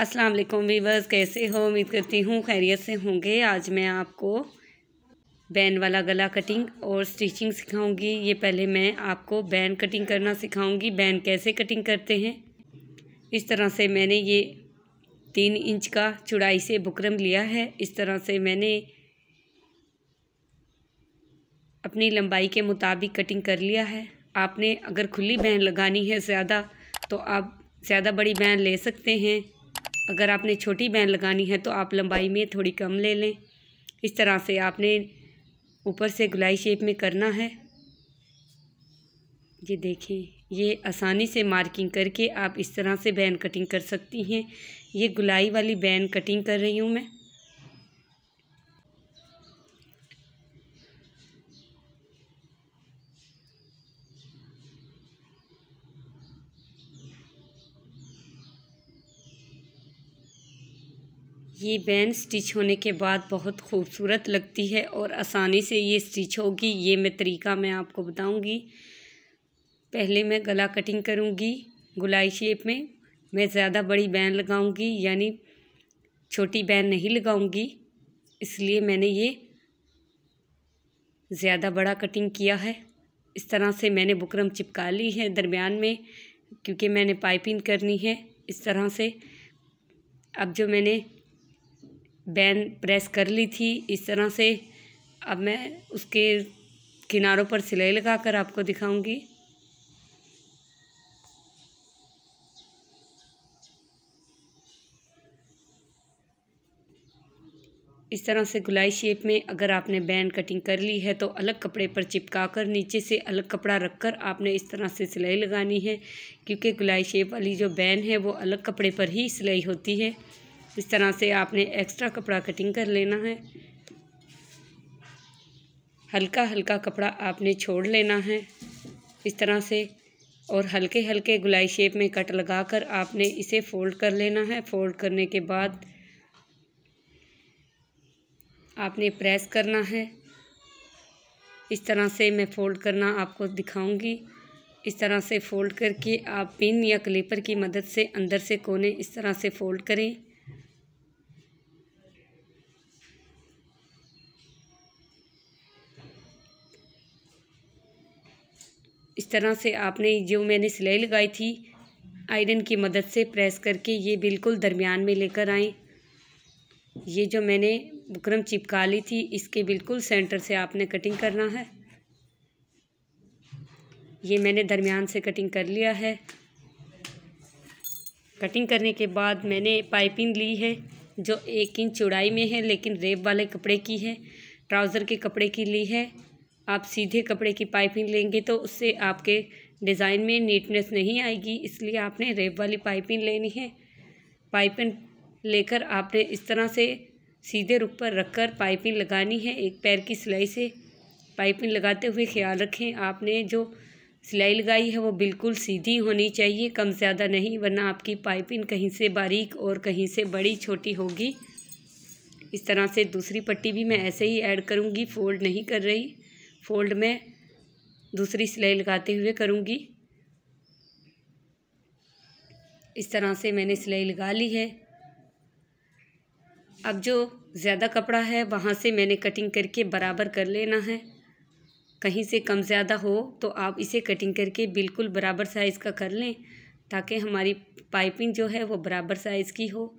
अस्सलाम वालेकुम वीवर्स कैसे हो उम्मीद करती हूँ खैरियत से होंगे आज मैं आपको बैन वाला गला कटिंग और स्टिचिंग सिखाऊंगी ये पहले मैं आपको बैन कटिंग करना सिखाऊंगी बैन कैसे कटिंग करते हैं इस तरह से मैंने ये तीन इंच का चुड़ाई से बुकरम लिया है इस तरह से मैंने अपनी लंबाई के मुताबिक कटिंग कर लिया है आपने अगर खुली बैन लगानी है ज़्यादा तो आप ज़्यादा बड़ी बैन ले सकते हैं अगर आपने छोटी बैन लगानी है तो आप लंबाई में थोड़ी कम ले लें इस तरह से आपने ऊपर से गुलाई शेप में करना है ये देखें ये आसानी से मार्किंग करके आप इस तरह से बैन कटिंग कर सकती हैं ये गुलाई वाली बैन कटिंग कर रही हूँ मैं ये बैन स्टिच होने के बाद बहुत खूबसूरत लगती है और आसानी से ये स्टिच होगी ये मैं तरीका मैं आपको बताऊंगी पहले मैं गला कटिंग करूंगी गुलाई शेप में मैं ज़्यादा बड़ी बैन लगाऊंगी यानी छोटी बैन नहीं लगाऊंगी इसलिए मैंने ये ज़्यादा बड़ा कटिंग किया है इस तरह से मैंने बुकरम चिपका ली है दरमियान में क्योंकि मैंने पाइपिंग करनी है इस तरह से अब जो मैंने बैन प्रेस कर ली थी इस तरह से अब मैं उसके किनारों पर सिलाई लगा कर आपको दिखाऊंगी इस तरह से गुलाई शेप में अगर आपने बैंड कटिंग कर ली है तो अलग कपड़े पर चिपका कर नीचे से अलग कपड़ा रखकर आपने इस तरह से सिलाई लगानी है क्योंकि गुलाई शेप वाली जो बैन है वो अलग कपड़े पर ही सिलाई होती है इस तरह से आपने एक्स्ट्रा कपड़ा कटिंग कर लेना है हल्का हल्का कपड़ा आपने छोड़ लेना है इस तरह से और हल्के हल्के गुलाई शेप में कट लगाकर आपने इसे फ़ोल्ड कर लेना है फ़ोल्ड करने के बाद आपने प्रेस करना है इस तरह से मैं फ़ोल्ड करना आपको दिखाऊंगी इस तरह से फ़ोल्ड करके आप पिन या क्लिपर की मदद से अंदर से कोने इस तरह से फ़ोल्ड करें इस तरह से आपने जो मैंने सिलाई लगाई थी आयरन की मदद से प्रेस करके ये बिल्कुल दरमियान में लेकर आएँ ये जो मैंने बुकरम चिपका ली थी इसके बिल्कुल सेंटर से आपने कटिंग करना है ये मैंने दरमियान से कटिंग कर लिया है कटिंग करने के बाद मैंने पाइपिंग ली है जो एक इंच चौड़ाई में है लेकिन रेप वाले कपड़े की है ट्राउज़र के कपड़े की ली है आप सीधे कपड़े की पाइपिंग लेंगे तो उससे आपके डिज़ाइन में नीटनेस नहीं आएगी इसलिए आपने रेप वाली पाइपिंग लेनी है पाइपिंग लेकर आपने इस तरह से सीधे रुख पर रखकर पाइपिंग लगानी है एक पैर की सिलाई से पाइपिंग लगाते हुए ख्याल रखें आपने जो सिलाई लगाई है वो बिल्कुल सीधी होनी चाहिए कम ज़्यादा नहीं वरना आपकी पाइपिंग कहीं से बारीक और कहीं से बड़ी छोटी होगी इस तरह से दूसरी पट्टी भी मैं ऐसे ही ऐड करूँगी फोल्ड नहीं कर रही फोल्ड में दूसरी सिलाई लगाते हुए करूँगी इस तरह से मैंने सिलाई लगा ली है अब जो ज़्यादा कपड़ा है वहाँ से मैंने कटिंग करके बराबर कर लेना है कहीं से कम ज़्यादा हो तो आप इसे कटिंग करके बिल्कुल बराबर साइज़ का कर लें ताकि हमारी पाइपिंग जो है वो बराबर साइज़ की हो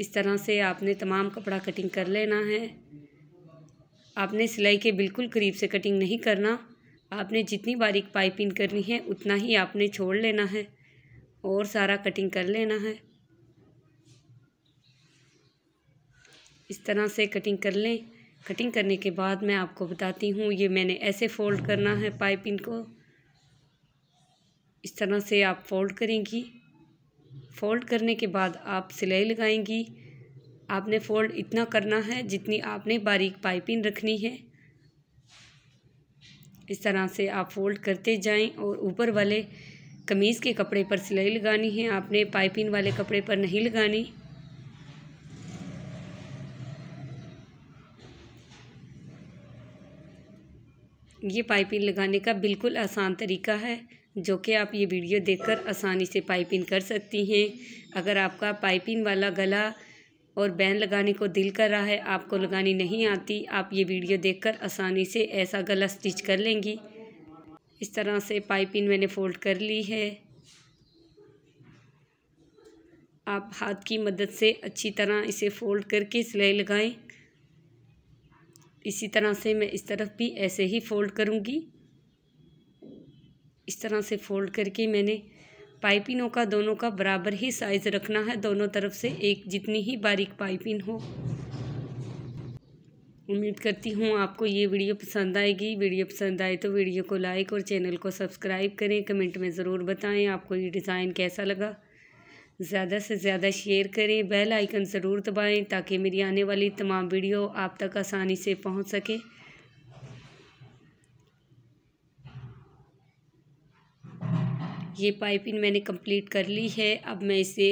इस तरह से आपने तमाम कपड़ा कटिंग कर लेना है आपने सिलाई के बिल्कुल करीब से कटिंग नहीं करना आपने जितनी बारीक पाइपिंग करनी है उतना ही आपने छोड़ लेना है और सारा कटिंग कर लेना है इस तरह से कटिंग कर लें कटिंग करने के बाद मैं आपको बताती हूँ ये मैंने ऐसे फ़ोल्ड करना है पाइपिंग को इस तरह से आप फ़ोल्ड करेंगी फ़ोल्ड करने के बाद आप सिलाई लगाएंगी आपने फोल्ड इतना करना है जितनी आपने बारीक पाइपिंग रखनी है इस तरह से आप फोल्ड करते जाएं और ऊपर वाले कमीज़ के कपड़े पर सिलाई लगानी है आपने पाइपिंग वाले कपड़े पर नहीं लगानी ये पाइपिंग लगाने का बिल्कुल आसान तरीका है जो कि आप ये वीडियो देखकर आसानी से पाइपिंग कर सकती हैं अगर आपका पाइपिंग वाला गला और बैन लगाने को दिल कर रहा है आपको लगानी नहीं आती आप ये वीडियो देखकर आसानी से ऐसा गला स्टिच कर लेंगी इस तरह से पाइपिंग मैंने फोल्ड कर ली है आप हाथ की मदद से अच्छी तरह इसे फोल्ड करके सिलाई लगाएं इसी तरह से मैं इस तरफ भी ऐसे ही फोल्ड करूँगी इस तरह से फोल्ड करके मैंने पाइपिनों का दोनों का बराबर ही साइज़ रखना है दोनों तरफ से एक जितनी ही बारीक पाइपिन हो उम्मीद करती हूँ आपको ये वीडियो पसंद आएगी वीडियो पसंद आए तो वीडियो को लाइक और चैनल को सब्सक्राइब करें कमेंट में ज़रूर बताएं आपको ये डिज़ाइन कैसा लगा ज़्यादा से ज़्यादा शेयर करें बेल आइकन ज़रूर दबाएं ताकि मेरी आने वाली तमाम वीडियो आप तक आसानी से पहुंच सके ये पाइपिंग मैंने कंप्लीट कर ली है अब मैं इसे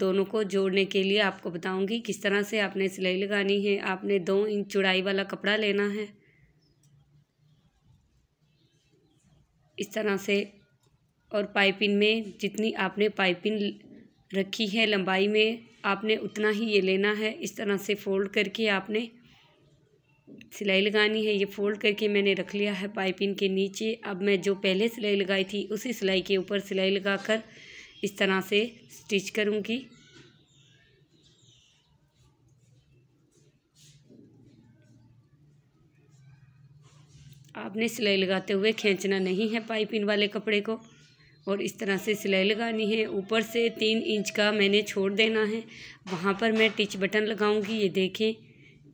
दोनों को जोड़ने के लिए आपको बताऊंगी किस तरह से आपने सिलाई लगानी है आपने दो इंच चौड़ाई वाला कपड़ा लेना है इस तरह से और पाइपिंग में जितनी आपने पाइपिंग रखी है लंबाई में आपने उतना ही ये लेना है इस तरह से फोल्ड करके आपने सिलाई लगानी है ये फोल्ड करके मैंने रख लिया है पाइपिंग के नीचे अब मैं जो पहले सिलाई लगाई थी उसी सिलाई के ऊपर सिलाई लगाकर इस तरह से स्टिच करूँगी आपने सिलाई लगाते हुए खींचना नहीं है पाइपिंग वाले कपड़े को और इस तरह से सिलाई लगानी है ऊपर से तीन इंच का मैंने छोड़ देना है वहाँ पर मैं टिच बटन लगाऊंगी ये देखें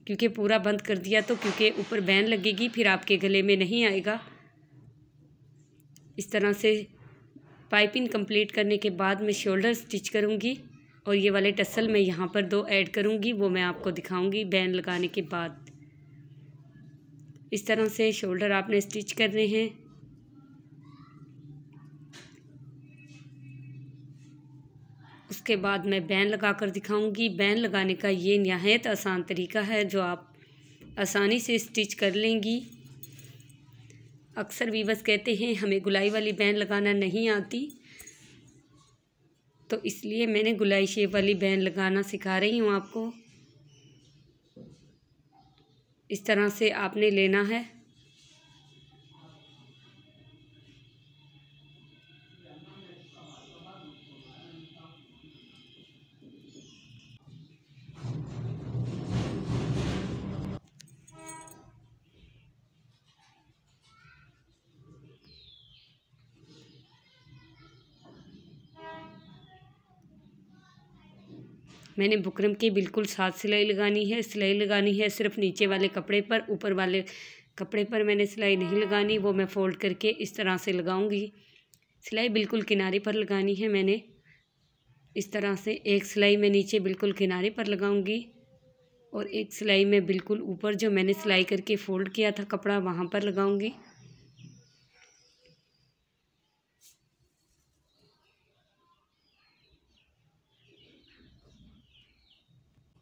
क्योंकि पूरा बंद कर दिया तो क्योंकि ऊपर बैन लगेगी फिर आपके गले में नहीं आएगा इस तरह से पाइपिंग कंप्लीट करने के बाद मैं शोल्डर स्टिच करूँगी और ये वाले टसल मैं यहाँ पर दो ऐड करूँगी वो मैं आपको दिखाऊँगी बैन लगाने के बाद इस तरह से शोल्डर आपने स्टिच करने हैं उसके बाद मैं बैन लगा कर दिखाऊँगी बैन लगाने का ये नहायत आसान तरीका है जो आप आसानी से स्टिच कर लेंगी अक्सर वीवस कहते हैं हमें गुलाई वाली बैन लगाना नहीं आती तो इसलिए मैंने गुलाई शेप वाली बैन लगाना सिखा रही हूँ आपको इस तरह से आपने लेना है मैंने बुकरम की बिल्कुल साथ सिलाई लगानी है सिलाई लगानी है सिर्फ नीचे वाले कपड़े पर ऊपर वाले कपड़े पर मैंने सिलाई नहीं लगानी वो मैं फ़ोल्ड करके इस तरह से लगाऊंगी सिलाई बिल्कुल किनारे पर लगानी है मैंने इस तरह से एक सिलाई मैं नीचे बिल्कुल किनारे पर लगाऊंगी और एक सिलाई मैं बिल्कुल ऊपर जो मैंने सिलाई करके फ़ोल्ड किया था कपड़ा वहाँ पर लगाऊंगी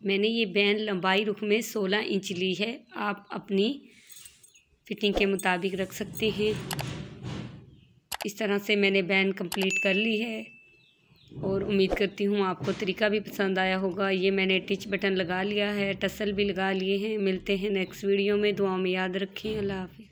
मैंने ये बैन लंबाई रुख में सोलह इंच ली है आप अपनी फिटिंग के मुताबिक रख सकते हैं इस तरह से मैंने बैन कंप्लीट कर ली है और उम्मीद करती हूँ आपको तरीका भी पसंद आया होगा ये मैंने टिच बटन लगा लिया है टसल भी लगा लिए हैं मिलते हैं नेक्स्ट वीडियो में दुआ में याद रखें अल्लाह हाफि